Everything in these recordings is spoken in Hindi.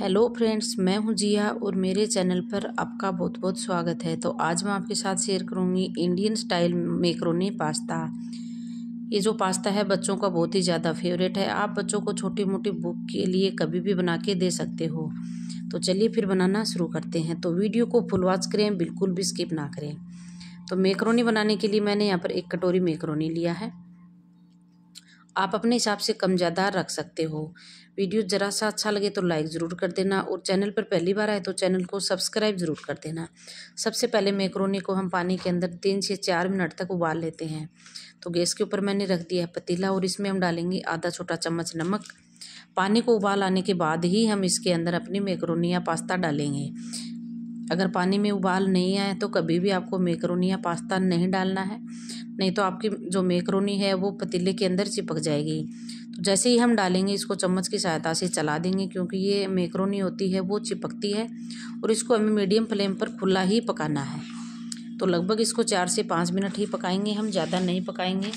हेलो फ्रेंड्स मैं हूं जिया और मेरे चैनल पर आपका बहुत बहुत स्वागत है तो आज मैं आपके साथ शेयर करूंगी इंडियन स्टाइल मेकरोनी पास्ता ये जो पास्ता है बच्चों का बहुत ही ज़्यादा फेवरेट है आप बच्चों को छोटी मोटी बुक के लिए कभी भी बना के दे सकते हो तो चलिए फिर बनाना शुरू करते हैं तो वीडियो को फुल वॉच करें बिल्कुल भी स्किप ना करें तो मेकरोनी बनाने के लिए मैंने यहाँ पर एक कटोरी मेकरोनी लिया है आप अपने हिसाब से कम ज़्यादा रख सकते हो वीडियो ज़रा सा अच्छा लगे तो लाइक ज़रूर कर देना और चैनल पर पहली बार आए तो चैनल को सब्सक्राइब ज़रूर कर देना सबसे पहले मैक्रोनी को हम पानी के अंदर तीन से चार मिनट तक उबाल लेते हैं तो गैस के ऊपर मैंने रख दिया है पतीला और इसमें हम डालेंगे आधा छोटा चम्मच नमक पानी को उबाल आने के बाद ही हम इसके अंदर अपनी मेकरोनी या पास्ता डालेंगे अगर पानी में उबाल नहीं आए तो कभी भी आपको मेकरोनी या पास्ता नहीं डालना है नहीं तो आपकी जो मेकरोनी है वो पतीले के अंदर चिपक जाएगी तो जैसे ही हम डालेंगे इसको चम्मच की सहायता से चला देंगे क्योंकि ये मेकरोनी होती है वो चिपकती है और इसको हमें मीडियम फ्लेम पर खुला ही पकाना है तो लगभग इसको चार से पाँच मिनट ही पकाएंगे हम ज़्यादा नहीं पकाएंगे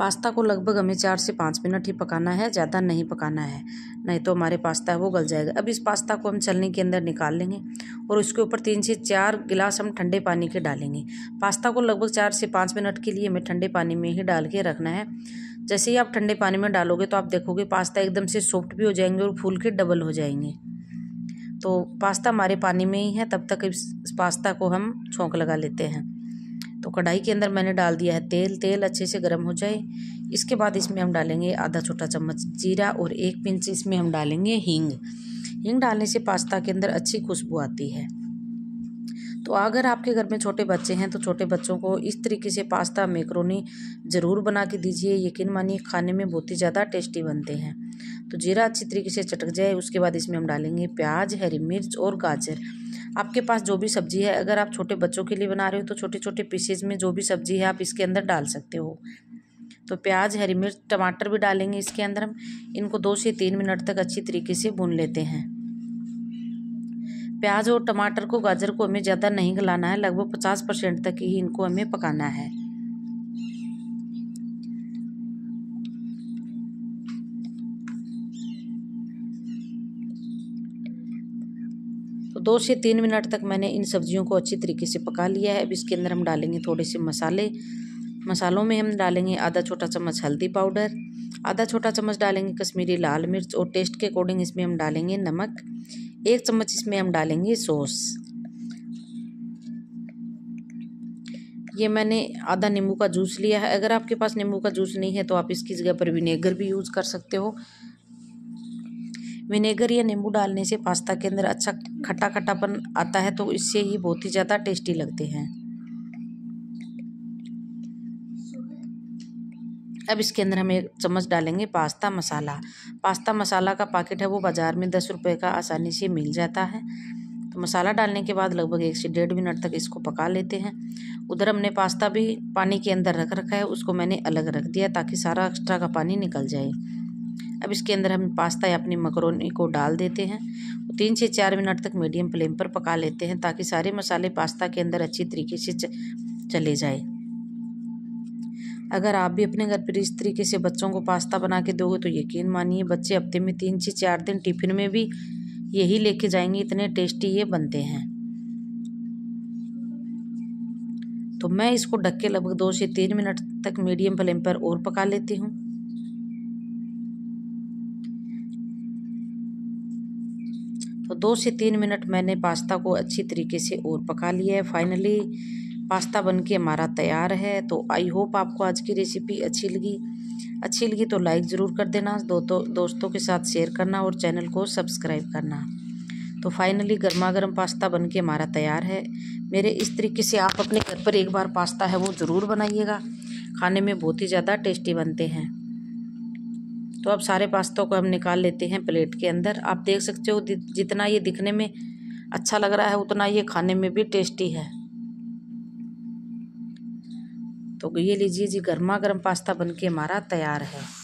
पास्ता को लगभग हमें चार से पाँच मिनट ही पकाना है ज़्यादा नहीं पकाना है नहीं तो हमारे पास्ता है वो गल जाएगा अब इस पास्ता को हम चलने के अंदर निकाल लेंगे और उसके ऊपर तीन से चार गिलास हम ठंडे पानी के डालेंगे पास्ता को लगभग चार से पाँच मिनट के लिए हमें ठंडे पानी में ही डाल के रखना है जैसे ही आप ठंडे पानी में डालोगे तो आप देखोगे पास्ता एकदम से सॉफ्ट भी हो जाएंगे और फूल के डबल हो जाएंगे तो पास्ता हमारे पानी में ही है तब तक इस पास्ता को हम छोंक लगा लेते हैं तो कढ़ाई के अंदर मैंने डाल दिया है तेल तेल अच्छे से गर्म हो जाए इसके बाद इसमें हम डालेंगे आधा छोटा चम्मच जीरा और एक पिंच इसमें हम डालेंगे हींग हींग डालने से पास्ता के अंदर अच्छी खुशबू आती है तो अगर आपके घर में छोटे बच्चे हैं तो छोटे बच्चों को इस तरीके से पास्ता मेकरोनी ज़रूर बना के दीजिए यकीन मानिए खाने में बहुत ही ज़्यादा टेस्टी बनते हैं तो जीरा अच्छी तरीके से चटक जाए उसके बाद इसमें हम डालेंगे प्याज हरी मिर्च और गाजर आपके पास जो भी सब्जी है अगर आप छोटे बच्चों के लिए बना रहे हो तो छोटे छोटे पीसेज में जो भी सब्जी है आप इसके अंदर डाल सकते हो तो प्याज हरी मिर्च टमाटर भी डालेंगे इसके अंदर हम इनको दो से तीन मिनट तक अच्छी तरीके से भून लेते हैं प्याज और टमाटर को गाजर को हमें ज़्यादा नहीं गलाना है लगभग पचास परसेंट तक ही इनको हमें पकाना है दो से तीन मिनट तक मैंने इन सब्जियों को अच्छी तरीके से पका लिया है अब इसके अंदर हम डालेंगे थोड़े से मसाले मसालों में हम डालेंगे आधा छोटा चम्मच हल्दी पाउडर आधा छोटा चम्मच डालेंगे कश्मीरी लाल मिर्च और टेस्ट के अकॉर्डिंग इसमें हम डालेंगे नमक एक चम्मच इसमें हम डालेंगे सॉस ये मैंने आधा नींबू का जूस लिया है अगर आपके पास नींबू का जूस नहीं है तो आप इसकी जगह पर विनेगर भी यूज़ कर सकते हो विनेगर या नींबू डालने से पास्ता के अंदर अच्छा खट्टा खट्टापन आता है तो इससे ये बहुत ही ज़्यादा टेस्टी लगते हैं अब इसके अंदर हम एक चम्मच डालेंगे पास्ता मसाला पास्ता मसाला का पैकेट है वो बाज़ार में दस रुपये का आसानी से मिल जाता है तो मसाला डालने के बाद लगभग एक से डेढ़ मिनट तक इसको पका लेते हैं उधर हमने पास्ता भी पानी के अंदर रख रखा है उसको मैंने अलग रख दिया ताकि सारा एक्स्ट्रा का पानी निकल जाए अब इसके अंदर हम पास्ता या अपनी मकरोनी को डाल देते हैं तीन से चार मिनट तक मीडियम फ्लेम पर पका लेते हैं ताकि सारे मसाले पास्ता के अंदर अच्छी तरीके से चले जाए अगर आप भी अपने घर पर इस तरीके से बच्चों को पास्ता बना के दोगे तो यकीन मानिए बच्चे हफ्ते में तीन से चार दिन टिफिन में भी यही लेके जाएंगे इतने टेस्टी ये बनते हैं तो मैं इसको ढक के लगभग दो से तीन मिनट तक मीडियम फ्लेम पर और पका लेती हूँ तो दो से तीन मिनट मैंने पास्ता को अच्छी तरीके से और पका लिया है फाइनली पास्ता बनके हमारा तैयार है तो आई होप आपको आज की रेसिपी अच्छी लगी अच्छी लगी तो लाइक ज़रूर कर देना दो तो, दोस्तों के साथ शेयर करना और चैनल को सब्सक्राइब करना तो फाइनली गर्मा गर्म पास्ता बन के हमारा तैयार है मेरे इस तरीके से आप अपने घर पर एक बार पास्ता है वो ज़रूर बनाइएगा खाने में बहुत ही ज़्यादा टेस्टी बनते हैं तो अब सारे पास्तों को हम निकाल लेते हैं प्लेट के अंदर आप देख सकते हो जितना ये दिखने में अच्छा लग रहा है उतना ये खाने में भी टेस्टी है तो ये लीजिए जी गर्मा गर्म पास्ता बनके हमारा तैयार है